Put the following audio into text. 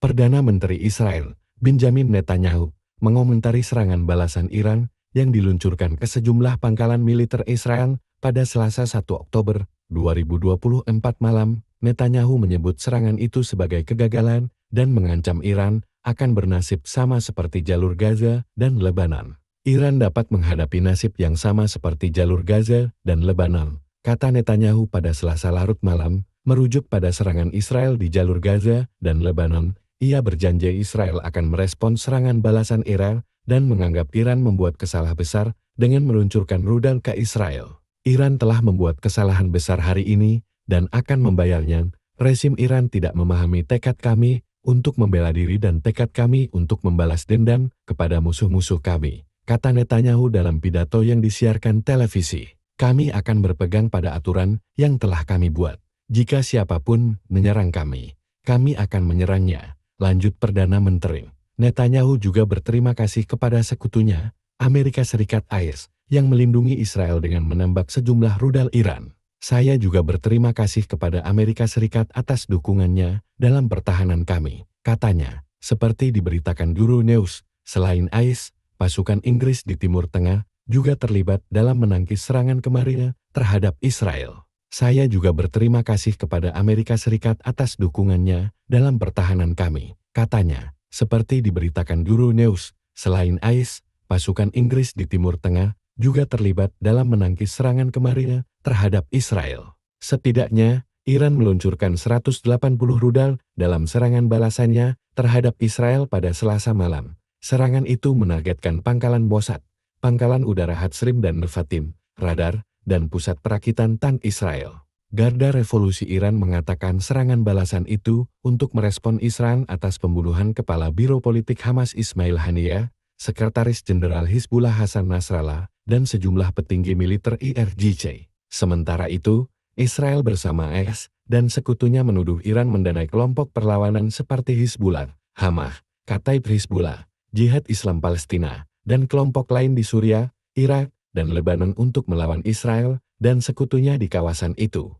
Perdana Menteri Israel, Benjamin Netanyahu, mengomentari serangan balasan Iran yang diluncurkan ke sejumlah pangkalan militer Israel pada Selasa 1 Oktober 2024 malam. Netanyahu menyebut serangan itu sebagai kegagalan dan mengancam Iran akan bernasib sama seperti jalur Gaza dan Lebanon. Iran dapat menghadapi nasib yang sama seperti jalur Gaza dan Lebanon, kata Netanyahu pada Selasa larut malam, merujuk pada serangan Israel di jalur Gaza dan Lebanon ia berjanji Israel akan merespon serangan balasan Iran dan menganggap Iran membuat kesalahan besar dengan meluncurkan rudal ke Israel. Iran telah membuat kesalahan besar hari ini dan akan membayarnya. Resim Iran tidak memahami tekad kami untuk membela diri dan tekad kami untuk membalas dendam kepada musuh-musuh kami, kata Netanyahu dalam pidato yang disiarkan televisi. Kami akan berpegang pada aturan yang telah kami buat. Jika siapapun menyerang kami, kami akan menyerangnya lanjut Perdana Menteri. Netanyahu juga berterima kasih kepada sekutunya, Amerika Serikat AIS, yang melindungi Israel dengan menembak sejumlah rudal Iran. Saya juga berterima kasih kepada Amerika Serikat atas dukungannya dalam pertahanan kami, katanya. Seperti diberitakan Guru News, selain AIS, pasukan Inggris di Timur Tengah juga terlibat dalam menangkis serangan kemarin terhadap Israel. Saya juga berterima kasih kepada Amerika Serikat atas dukungannya dalam pertahanan kami, katanya, seperti diberitakan Guru News, selain AIS, pasukan Inggris di Timur Tengah juga terlibat dalam menangkis serangan kemarin terhadap Israel. Setidaknya, Iran meluncurkan 180 rudal dalam serangan balasannya terhadap Israel pada Selasa malam. Serangan itu menargetkan pangkalan Mossad, pangkalan udara Hatsrim dan Nevatim, radar, dan pusat perakitan tank Israel. Garda Revolusi Iran mengatakan serangan balasan itu untuk merespon Israel atas pembunuhan Kepala Biro Politik Hamas Ismail Haniyeh, Sekretaris Jenderal Hizbullah Hasan Nasrallah, dan sejumlah petinggi militer IRGC. Sementara itu, Israel bersama AS dan sekutunya menuduh Iran mendanai kelompok perlawanan seperti Hizbullah, Hamas, Kataib Hizbullah, Jihad Islam Palestina, dan kelompok lain di Suriah, Irak, dan Lebanon untuk melawan Israel dan sekutunya di kawasan itu.